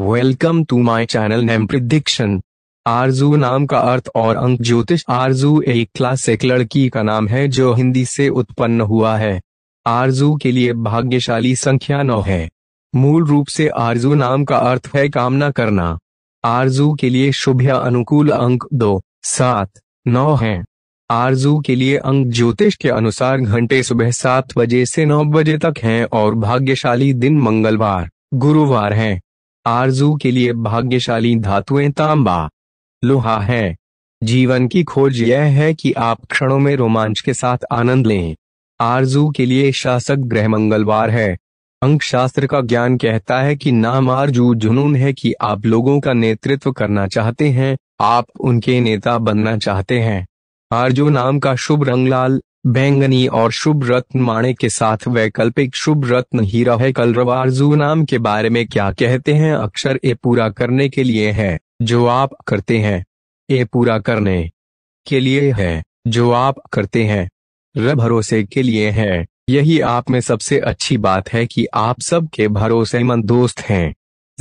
Welcome to my channel name prediction Aarzoo नाम का अर्थ और अंक ज्योतिष आरजू एक क्लासिक लड़की का नाम है जो हिंदी से उत्पन्न हुआ है आरजू के लिए भाग्यशाली संख्या नौ है मूल रूप से आरजू नाम का अर्थ है कामना करना आरजू के लिए शुभ या अनुकूल अंक दो सात नौ है आरजू के लिए अंक ज्योतिष के अनुसार घंटे सुबह सात बजे से नौ बजे तक हैं और भाग्यशाली दिन मंगलवार गुरुवार हैं। आरजू के लिए भाग्यशाली धातुएं तांबा लोहा है जीवन की खोज यह है कि आप क्षणों में रोमांच के साथ आनंद लें आरजू के लिए शासक ग्रह मंगलवार है अंक शास्त्र का ज्ञान कहता है कि नाम आरजू जुनून है कि आप लोगों का नेतृत्व करना चाहते हैं आप उनके नेता बनना चाहते हैं आरजू नाम का शुभ रंग लाल बैंगनी और शुभ रत्न माणे के साथ वैकल्पिक शुभ रत्न हीरा है कलरवारजू नाम के बारे में क्या कहते हैं अक्षर ए पूरा करने के लिए है जो आप करते हैं ए पूरा करने के लिए है जो आप करते हैं र भरोसे के लिए है यही आप में सबसे अच्छी बात है कि आप सबके भरोसेमंद दोस्त हैं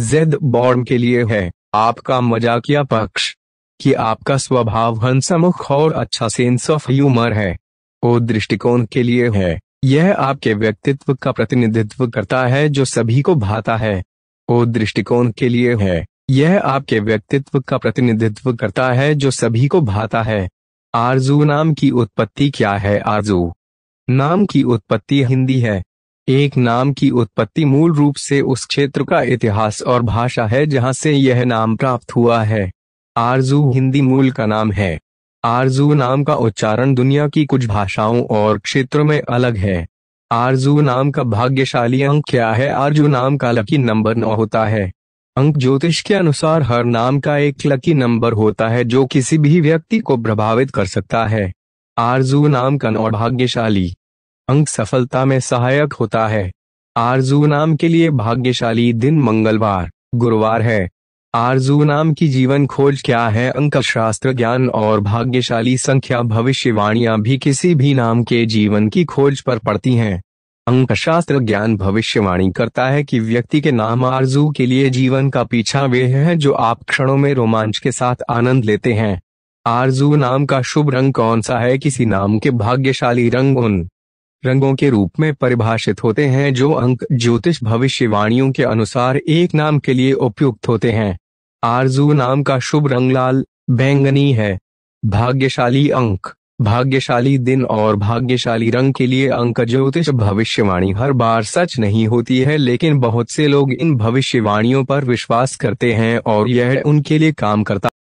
जेड बॉर्म के लिए है आपका मजाकिया पक्ष कि आपका स्वभाव हंसमुख और अच्छा सेंस ऑफ ह्यूमर है ओ दृष्टिकोण के लिए है यह आपके व्यक्तित्व का प्रतिनिधित्व करता है जो सभी को भाता है ओ दृष्टिकोण के लिए है यह आपके व्यक्तित्व का प्रतिनिधित्व करता है जो सभी को भाता है आरजू नाम की उत्पत्ति क्या है आरजू नाम की उत्पत्ति हिंदी है एक नाम की उत्पत्ति मूल रूप से उस क्षेत्र का इतिहास और भाषा है जहां से यह नाम प्राप्त हुआ है आरजू हिंदी मूल का नाम है आरजू नाम का उच्चारण दुनिया की कुछ भाषाओं और क्षेत्रों में अलग है आरजू नाम का भाग्यशाली अंक क्या है आरजू नाम का लकी नंबर नौ होता है अंक ज्योतिष के अनुसार हर नाम का एक लकी नंबर होता है जो किसी भी व्यक्ति को प्रभावित कर सकता है आरजू नाम का नौ भाग्यशाली अंक सफलता में सहायक होता है आरजू नाम के लिए भाग्यशाली दिन मंगलवार गुरुवार है आरजू नाम की जीवन खोज क्या है अंक शास्त्र ज्ञान और भाग्यशाली संख्या भविष्यवाणियां भी किसी भी नाम के जीवन की खोज पर पड़ती हैं शास्त्र ज्ञान भविष्यवाणी करता है कि व्यक्ति के नाम आरजू के लिए जीवन का पीछा वे हैं जो आप क्षणों में रोमांच के साथ आनंद लेते हैं आरजू नाम का शुभ रंग कौन सा है किसी नाम के भाग्यशाली रंग उन रंगों के रूप में परिभाषित होते हैं जो अंक ज्योतिष भविष्यवाणियों के अनुसार एक नाम के लिए उपयुक्त होते हैं आरजू नाम का शुभ रंग लाल बैंगनी है भाग्यशाली अंक भाग्यशाली दिन और भाग्यशाली रंग के लिए अंक ज्योतिष भविष्यवाणी हर बार सच नहीं होती है लेकिन बहुत से लोग इन भविष्यवाणियों पर विश्वास करते हैं और यह उनके लिए काम करता